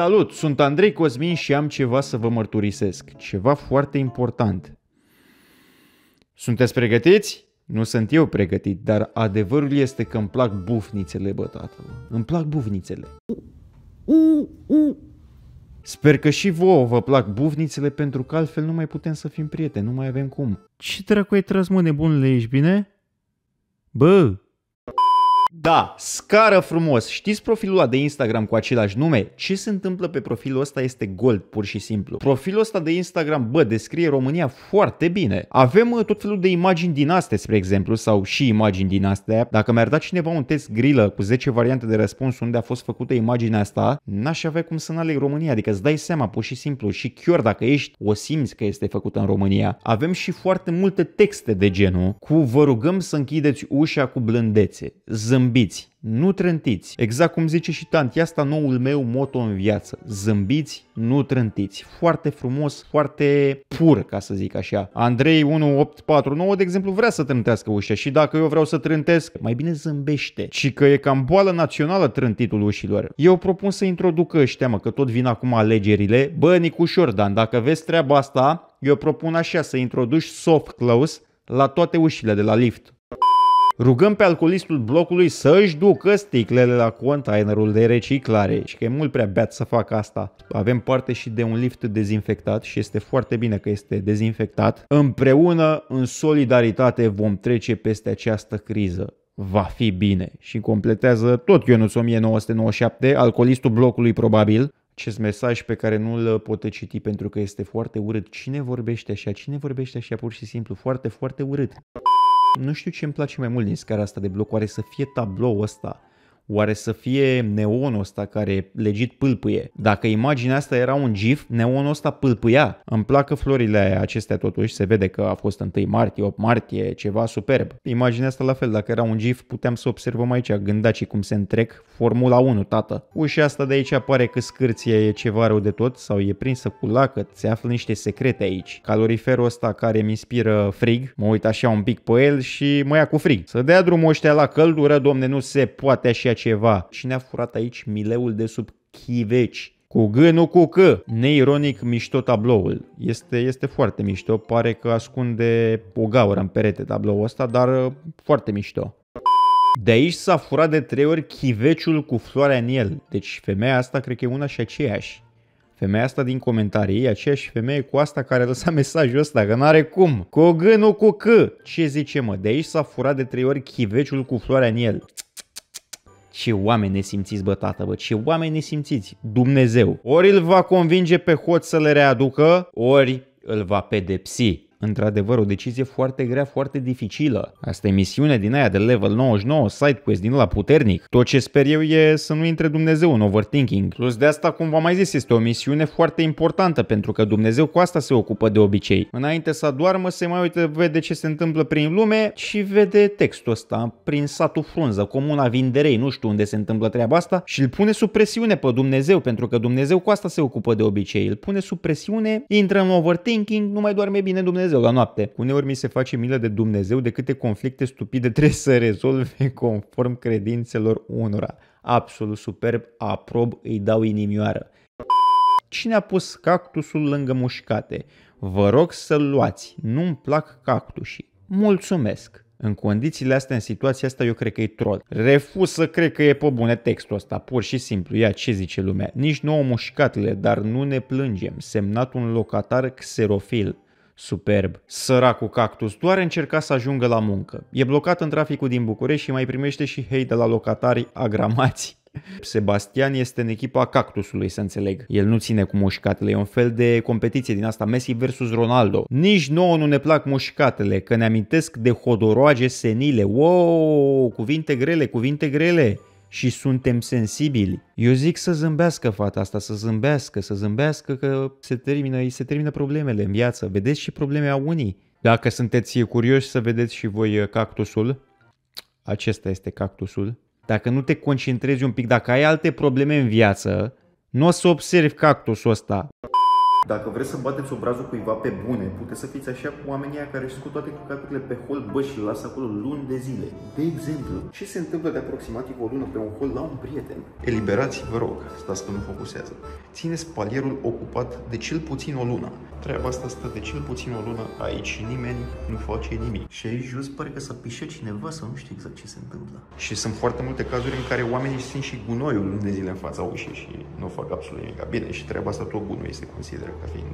Salut, sunt Andrei Cosmin și am ceva să vă mărturisesc, ceva foarte important. Sunteți pregătiți? Nu sunt eu pregătit, dar adevărul este că îmi plac bufnițele, bă, tată. Îmi plac bufnițele. Sper că și vouă vă plac bufnițele pentru că altfel nu mai putem să fim prieteni, nu mai avem cum. Ce dracu ai tras, mă, nebunule, ești bine? Bă, da, scară frumos. Știți profilul ăla de Instagram cu același nume? Ce se întâmplă pe profilul ăsta este gold, pur și simplu. Profilul ăsta de Instagram, bă, descrie România foarte bine. Avem uh, tot felul de imagini din astea, spre exemplu, sau și imagini din astea. Dacă mi-ar da cineva un test grilă cu 10 variante de răspuns unde a fost făcută imaginea asta, n-aș avea cum să n-aleg România. Adică îți dai seama, pur și simplu, și chiar dacă ești, o simți că este făcută în România. Avem și foarte multe texte de genul cu vă rugăm să închideți ușa cu blândețe. Zâmb Zâmbiți, nu trântiți. Exact cum zice și tanti, asta noul meu moto în viață. Zâmbiți, nu trântiți. Foarte frumos, foarte pur, ca să zic așa. Andrei 1849, de exemplu, vrea să trântească ușa și dacă eu vreau să trântesc, mai bine zâmbește. Și că e cam boală națională trântitul ușilor. Eu propun să introducă ăștia, mă, că tot vin acum alegerile. Bă, Nicușor, Dan, dacă vezi treaba asta, eu propun așa, să introduci soft close la toate ușile de la lift. Rugăm pe alcoolistul blocului să-și ducă sticlele la containerul de reciclare și că e mult prea beat să facă asta. Avem parte și de un lift dezinfectat și este foarte bine că este dezinfectat. Împreună, în solidaritate, vom trece peste această criză va fi bine. Și completează tot Ionuț 1997, alcoolistul blocului probabil, acest mesaj pe care nu-l pot citi pentru că este foarte urât. Cine vorbește așa? Cine vorbește așa pur și simplu? Foarte, foarte urât. Nu știu ce îmi place mai mult din scara asta de blocoare, să fie tablou ăsta Oare să fie neonul ăsta care legit pâlpâie? Dacă imaginea asta era un GIF, neonul ăsta pâlpâia. Îmi placă florile aia, acestea totuși, se vede că a fost 1 martie, 8 martie, ceva superb. Imaginea asta la fel, dacă era un GIF, puteam să observăm aici gândaci cum se întrec. Formula 1, tată. Ușa asta de aici pare că scârția e ceva rău de tot sau e prinsă cu lacă, se află niște secrete aici. Caloriferul ăsta care mi inspiră frig, mă uit așa un pic pe el și mă ia cu frig. Să dea drumul ăștia la căldură, domne, nu se poate așa ceva. și ne a furat aici mileul de sub chiveci? Cu G, nu cu C. Neironic mișto tabloul. Este, este foarte mișto, pare că ascunde o gaură în perete tabloul ăsta, dar uh, foarte mișto. De aici s-a furat de trei ori chiveciul cu floarea în el. Deci femeia asta cred că e una și aceeași. Femeia asta din comentarii e aceeași femeie cu asta care lăsat mesajul ăsta, că n-are cum. Cu G, nu cu C. Ce zice mă? De aici s-a furat de trei ori chiveciul cu floarea în el. Ce oameni nesimțiți, bă, tată, bă, ce oameni simțiți, Dumnezeu. Ori îl va convinge pe hoț să le readucă, ori îl va pedepsi. Într-adevăr, o decizie foarte grea, foarte dificilă. Asta e misiune din aia de level 99, side quest din la puternic. Tot ce sper eu e să nu intre Dumnezeu în overthinking. Plus de asta, cum v-am mai zis, este o misiune foarte importantă pentru că Dumnezeu cu asta se ocupă de obicei. Înainte să doarmă, se mai uită, vede ce se întâmplă prin lume și vede textul ăsta prin satul Frunză, comuna Vinderei, nu știu unde se întâmplă treaba asta și îl pune sub presiune pe Dumnezeu, pentru că Dumnezeu cu asta se ocupă de obicei. Îl pune sub presiune, intră în overthinking, nu mai doarme bine Dumnezeu Dumnezeu la noapte. Uneori mi se face milă de Dumnezeu de câte conflicte stupide trebuie să rezolve conform credințelor unora. Absolut superb, aprob, îi dau inimioară. Cine a pus cactusul lângă mușcate? Vă rog să-l luați, nu-mi plac cactușii. Mulțumesc! În condițiile astea, în situația asta, eu cred că e troll. Refuz să cred că e pe bune textul ăsta, pur și simplu. Ia ce zice lumea. Nici nu mușcatele, dar nu ne plângem. Semnat un locatar xerofil. Superb. Săracul cactus doar încerca să ajungă la muncă. E blocat în traficul din București și mai primește și hei de la locatari agramați. Sebastian este în echipa cactusului, să înțeleg. El nu ține cu mușcatele, e un fel de competiție din asta Messi versus Ronaldo. Nici nouă nu ne plac mușcatele, că ne amintesc de hodoroage senile. Wow, cuvinte grele, cuvinte grele și suntem sensibili. Eu zic să zâmbească fata asta, să zâmbească, să zâmbească că se termină, se termină problemele în viață. Vedeți și probleme a unii. Dacă sunteți curioși să vedeți și voi uh, cactusul, acesta este cactusul. Dacă nu te concentrezi un pic, dacă ai alte probleme în viață, nu o să observi cactusul ăsta. Dacă vreți să bateți obrazul cuiva pe bune, puteți să fiți așa cu oamenii care își cu toate căcaturile pe hol, bă, și lasă acolo luni de zile. De exemplu, ce se întâmplă de aproximativ o lună pe un hol la un prieten? Eliberați, vă rog, stați că nu focusează ține spalierul ocupat de cel puțin o lună. Treaba asta stă de cel puțin o lună aici și nimeni nu face nimic. Și aici jos pare că să pișat cineva sau nu știu exact ce se întâmplă. Și sunt foarte multe cazuri în care oamenii simt și gunoiul de zile în fața ușii și nu fac absolut nimic. Bine, și treaba asta tot gunoi se consideră ca fiind.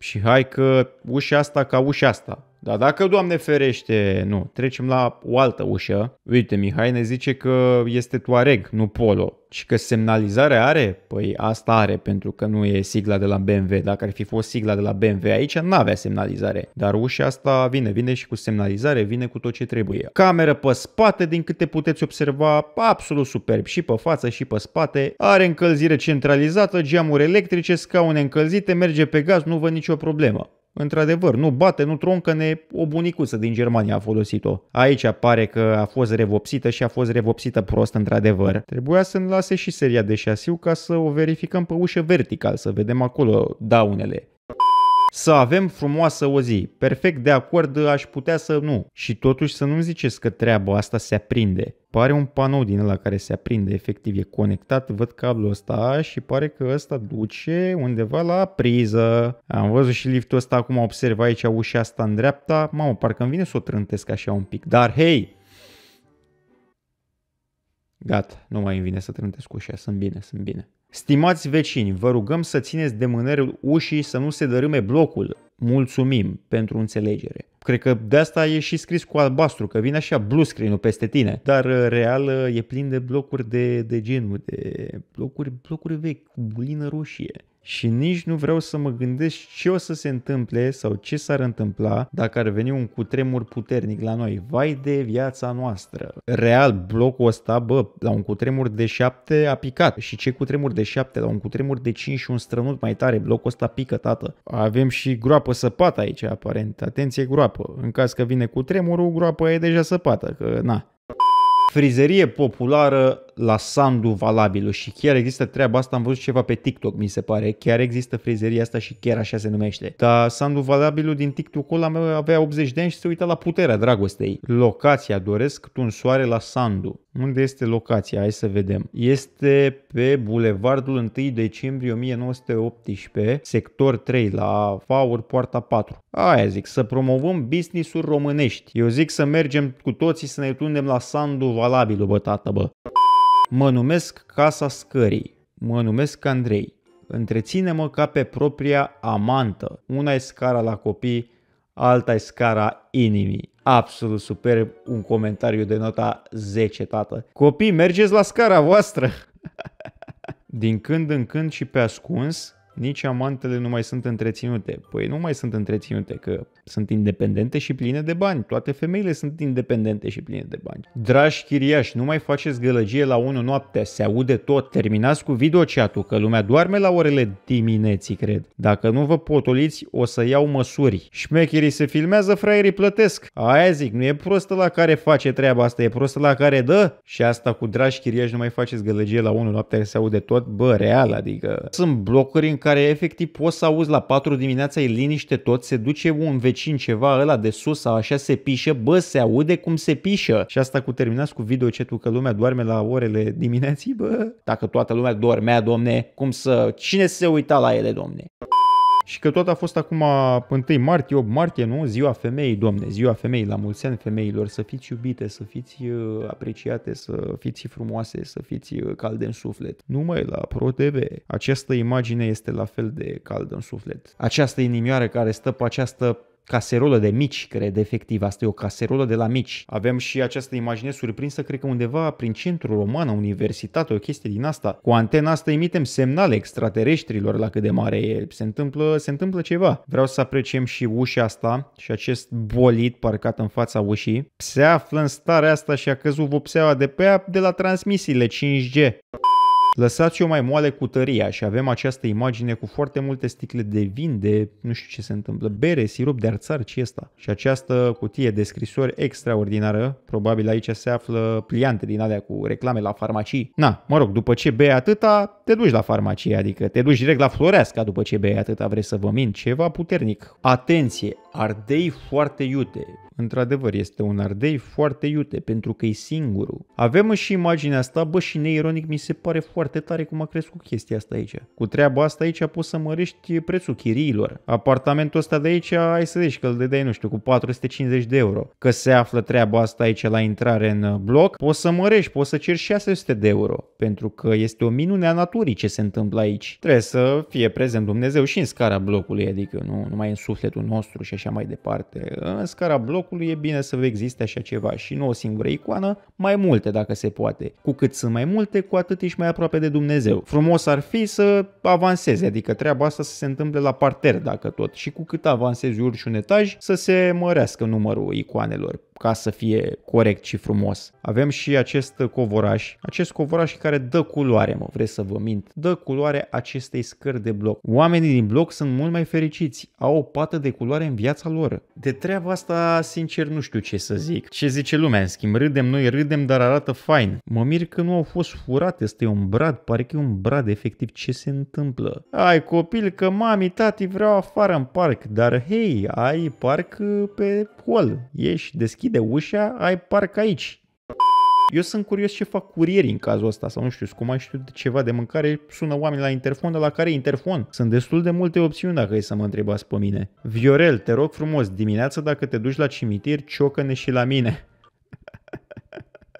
Și hai că ușa asta ca ușa asta. Dar dacă, Doamne ferește, nu, trecem la o altă ușă. Uite, Mihai ne zice că este Tuareg, nu Polo. Și că semnalizare are? Păi asta are, pentru că nu e sigla de la BMW. Dacă ar fi fost sigla de la BMW aici, n-avea semnalizare. Dar ușa asta vine, vine și cu semnalizare, vine cu tot ce trebuie. Cameră pe spate, din câte puteți observa, absolut superb. Și pe față și pe spate. Are încălzire centralizată, geamuri electrice, scaune încălzite, merge pe gaz, nu văd nicio problemă. Într-adevăr, nu bate, nu troncă-ne, o bunicuță din Germania a folosit-o. Aici pare că a fost revopsită și a fost revopsită prost într-adevăr. Trebuia să-mi lase și seria de șasiu ca să o verificăm pe ușă vertical, să vedem acolo daunele. Să avem frumoasă o zi. Perfect de acord aș putea să nu. Și totuși să nu-mi ziceți că treaba asta se aprinde. Pare un panou din la care se aprinde, efectiv e conectat, văd cablul ăsta și pare că ăsta duce undeva la priză. Am văzut și liftul ăsta, acum observ aici ușa asta în dreapta, mamă, parcă îmi vine să o trântesc așa un pic, dar hei! gat. nu mai îmi vine să trântesc ușa, sunt bine, sunt bine. Stimați vecini, vă rugăm să țineți de mânerul ușii să nu se dărâme blocul. Mulțumim pentru înțelegere. Cred că de asta e și scris cu albastru, că vine așa blue screen peste tine. Dar uh, real uh, e plin de blocuri de, de genul, de blocuri, blocuri vechi, cu bulină roșie și nici nu vreau să mă gândesc ce o să se întâmple sau ce s-ar întâmpla dacă ar veni un cutremur puternic la noi. Vai de viața noastră! Real, blocul ăsta, bă, la un cutremur de 7 a picat. Și ce cutremur de 7? La un cutremur de 5 și un strănut mai tare, blocul ăsta pică, tată. Avem și groapă săpată aici, aparent. Atenție, groapă. În caz că vine cutremurul, groapa e deja săpată, că na. Frizerie populară la sandu valabilu și chiar există treaba asta, am văzut ceva pe TikTok, mi se pare, chiar există frizeria asta și chiar așa se numește. Dar sandu valabilu din TikTok-ul ăla meu avea 80 de ani și se uita la puterea dragostei. Locația, doresc un soare la sandu. Unde este locația? Hai să vedem. Este pe Bulevardul 1 decembrie 1918, sector 3, la Faur, poarta 4. Aia zic, să promovăm business-uri românești. Eu zic să mergem cu toții să ne tundem la sandu Valabilu, bă, tată, bă. Mă numesc Casa Scării. Mă numesc Andrei. Întreține-mă ca pe propria amantă. Una e scara la copii, alta e scara inimii. Absolut superb un comentariu de nota 10, tată. Copii, mergeți la scara voastră! Din când în când și pe ascuns, nici amantele nu mai sunt întreținute. Păi nu mai sunt întreținute, că sunt independente și pline de bani. Toate femeile sunt independente și pline de bani. Dragi chiriași, nu mai faceți gălăgie la 1 noaptea, se aude tot. Terminați cu videochatul, că lumea doarme la orele dimineții, cred. Dacă nu vă potoliți, o să iau măsuri. Șmecherii se filmează, fraierii plătesc. Aia zic, nu e prostă la care face treaba asta, e prostă la care dă. Și asta cu dragi chiriași nu mai faceți gălăgie la 1 noaptea, se aude tot. Bă, real, adică sunt blocuri în care efectiv poți să auzi la 4 dimineața, e liniște tot, se duce un vecin ceva, ăla de sus, așa se pișă, bă, se aude cum se pișă. Și asta cu terminați cu video videocetul că lumea doarme la orele dimineții, bă. Dacă toată lumea dormea, domne, cum să... Cine se uita la ele, domne? și că tot a fost acum 1 martie, 8 martie, nu? Ziua femeii, domne, ziua femeii, la mulți ani femeilor, să fiți iubite, să fiți uh, apreciate, să fiți frumoase, să fiți uh, calde în suflet. Numai la ProTV. Această imagine este la fel de caldă în suflet. Această inimioară care stă pe această caserolă de mici, cred, efectiv, asta e o caserolă de la mici. Avem și această imagine surprinsă, cred că undeva prin centrul roman, universitate, o chestie din asta. Cu antena asta emitem semnale extraterestrilor la cât de mare e. Se întâmplă, se întâmplă ceva. Vreau să apreciem și ușa asta și acest bolit parcat în fața ușii. Se află în starea asta și a căzut vopseaua de pe ea de la transmisiile 5G. Lăsați-o mai moale cu tăria și avem această imagine cu foarte multe sticle de vin, de nu știu ce se întâmplă, bere, sirup de arțar, ce asta? Și această cutie de scrisori extraordinară, probabil aici se află pliante din alea cu reclame la farmacii. Na, mă rog, după ce bei atâta, te duci la farmacie, adică te duci direct la Floreasca după ce bei atâta, vrei să vă mint ceva puternic. Atenție, ardei foarte iute, Într-adevăr, este un ardei foarte iute pentru că e singurul. Avem și imaginea asta, bă, și neironic mi se pare foarte tare cum a crescut chestia asta aici. Cu treaba asta aici poți să mărești prețul chiriilor. Apartamentul ăsta de aici, ai să zici că îl dai, nu știu, cu 450 de euro. Că se află treaba asta aici la intrare în bloc, poți să mărești, poți să ceri 600 de euro. Pentru că este o minune a naturii ce se întâmplă aici. Trebuie să fie prezent Dumnezeu și în scara blocului, adică nu numai în sufletul nostru și așa mai departe. În scara blocului jocului, e bine să existe așa ceva și nu o singură icoană, mai multe dacă se poate. Cu cât sunt mai multe, cu atât ești mai aproape de Dumnezeu. Frumos ar fi să avanseze, adică treaba asta să se întâmple la parter dacă tot și cu cât avansezi urci un etaj, să se mărească numărul icoanelor ca să fie corect și frumos. Avem și acest covoraș, acest covoraș care dă culoare, mă, vreți să vă mint, dă culoare acestei scări de bloc. Oamenii din bloc sunt mult mai fericiți, au o pată de culoare în viața lor. De treaba asta, sincer, nu știu ce să zic. Ce zice lumea, în schimb, râdem noi, râdem, dar arată fain. Mă mir că nu au fost furate, este un brad, pare că e un brad, efectiv, ce se întâmplă? Ai copil că mami, tati vreau afară în parc, dar hei, ai parc pe hol, ieși, deschid deschide ușa, ai parc aici. Eu sunt curios ce fac curierii în cazul ăsta sau nu știu, cum mai știu ceva de mâncare, sună oameni la interfon, de la care interfon? Sunt destul de multe opțiuni dacă e să mă întrebați pe mine. Viorel, te rog frumos, dimineața dacă te duci la cimitir, ciocă-ne și la mine.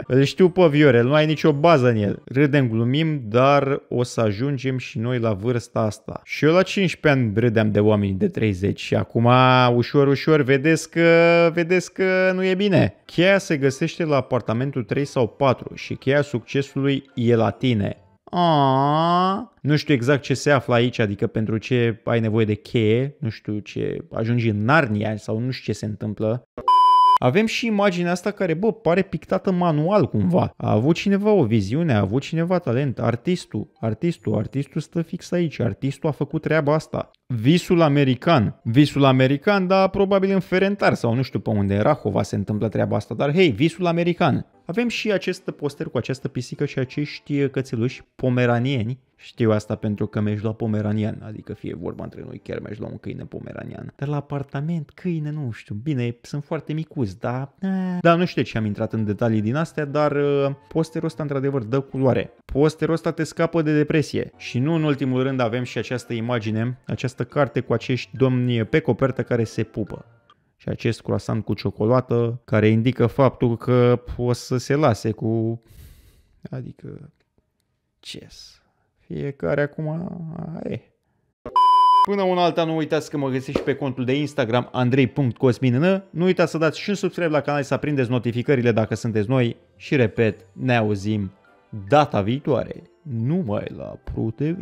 Îl știu pe Viorel, nu ai nicio bază în el. Râdem, glumim, dar o să ajungem și noi la vârsta asta. Și eu la 15 ani râdeam de oameni de 30 și acum ușor, ușor vedeți că, vedeți că nu e bine. Cheia se găsește la apartamentul 3 sau 4 și cheia succesului e la tine. Aaaa. Nu știu exact ce se află aici, adică pentru ce ai nevoie de cheie, nu știu ce ajungi în Narnia sau nu știu ce se întâmplă. Avem și imaginea asta care, bă, pare pictată manual cumva. A avut cineva o viziune, a avut cineva talent, artistul, artistul, artistul stă fix aici, artistul a făcut treaba asta. Visul american, visul american, dar probabil în Ferentar sau nu știu pe unde, era, Rahova se întâmplă treaba asta, dar hei, visul american. Avem și acest poster cu această pisică și acești cățeluși pomeranieni știu asta pentru că mi-aș lua pomeranian, adică fie vorba între noi, chiar mi-aș lua un câine pomeranian. Dar la apartament, câine, nu știu, bine, sunt foarte micuți, da? Da, nu știu ce am intrat în detalii din astea, dar eh, posterul ăsta într-adevăr dă culoare. Posterul ăsta te scapă de depresie. Și nu în ultimul rând avem și această imagine, această carte cu acești domni pe copertă care se pupă și acest croissant cu ciocolată care indică faptul că o să se lase cu... adică... ce fiecare acum are. Până un alta, nu uitați că mă găsiți pe contul de Instagram andrei.cosminn. Nu uitați să dați și un subscribe la canal și să aprindeți notificările dacă sunteți noi. Și repet, ne auzim data viitoare, numai la ProTV.